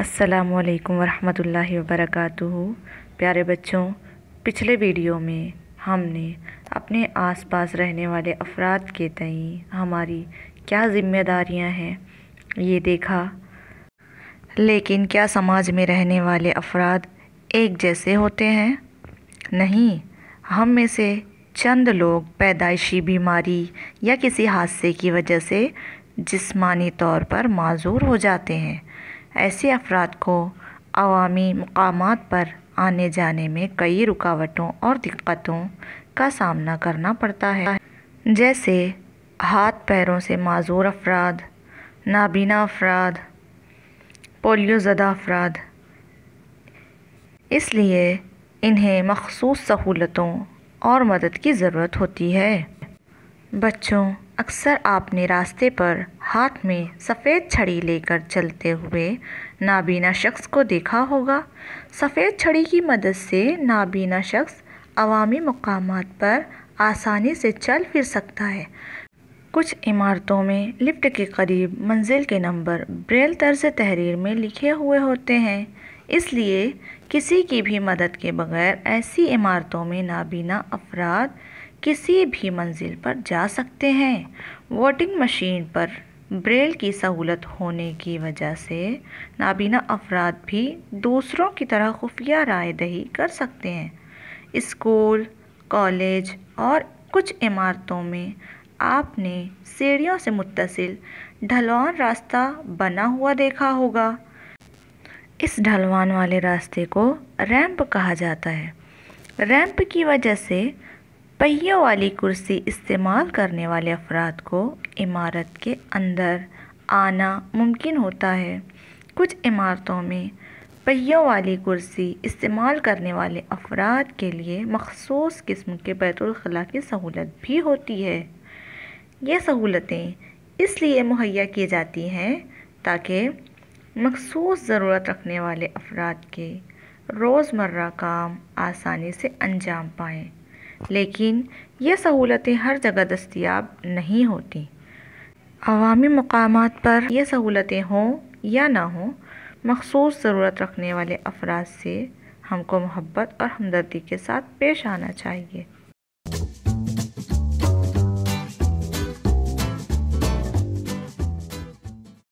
अस्सलाम वालेकुम वरहमतुल्लाहि प्यारे बच्चों पिछले वीडियो में हमने अपने आसपास रहने वाले अफराद के तई हमारी क्या ज़िम्मेदारियां हैं ये देखा लेकिन क्या समाज में रहने वाले अफराद एक जैसे होते हैं नहीं हम में से चंद लोग पैदाइशी बीमारी या किसी हादसे की वजह से जिस्मानी तौर पर माजूर हो जाते हैं ऐसे अफराद को अवामी मकाम पर आने जाने में कई रुकावटों और दिक्कतों का सामना करना पड़ता है जैसे हाथ पैरों से माजूर अफराद नाबीना अफराद पोलियो ज़दा अफराद इसलिए इन्हें मखसूस सहूलतों और मदद की ज़रूरत होती है बच्चों अक्सर आपने रास्ते पर हाथ में सफ़ेद छड़ी लेकर चलते हुए नाबीना शख्स को देखा होगा सफ़ेद छड़ी की मदद से नाबीना शख्स अवामी मकाम पर आसानी से चल फिर सकता है कुछ इमारतों में लिफ्ट के करीब मंजिल के नंबर ब्रेल तर्ज तहरीर में लिखे हुए होते हैं इसलिए किसी की भी मदद के बगैर ऐसी इमारतों में नाबीना अफराद किसी भी मंजिल पर जा सकते हैं वोटिंग मशीन पर ब्रेल की सहूलत होने की वजह से नाबीना अफराद भी दूसरों की तरह खुफिया राय दही कर सकते हैं स्कूल कॉलेज और कुछ इमारतों में आपने सीढ़ियों से मुतसिल ढलवान रास्ता बना हुआ देखा होगा इस ढलवान वाले रास्ते को रैंप कहा जाता है रैंप की वजह से पहियों वाली कुर्सी इस्तेमाल करने वाले अफराद को इमारत के अंदर आना मुमकिन होता है कुछ इमारतों में पहियों वाली कुर्सी इस्तेमाल करने वाले अफराद के लिए मखसूस किस्म के बैतुलखला की सहूलत भी होती है ये सहूलतें इसलिए मुहैया की जाती हैं ताकि मखसूस ज़रूरत रखने वाले अफराद के रोज़मर्रा काम आसानी से अंजाम पाएँ लेकिन ये सहूलतें हर जगह दस्तियाब नहीं होती अवामी मकाम पर यह सहूलतें हों या ना हों मखसूस ज़रूरत रखने वाले अफराद से हमको मोहब्बत और हमदर्दी के साथ पेश आना चाहिए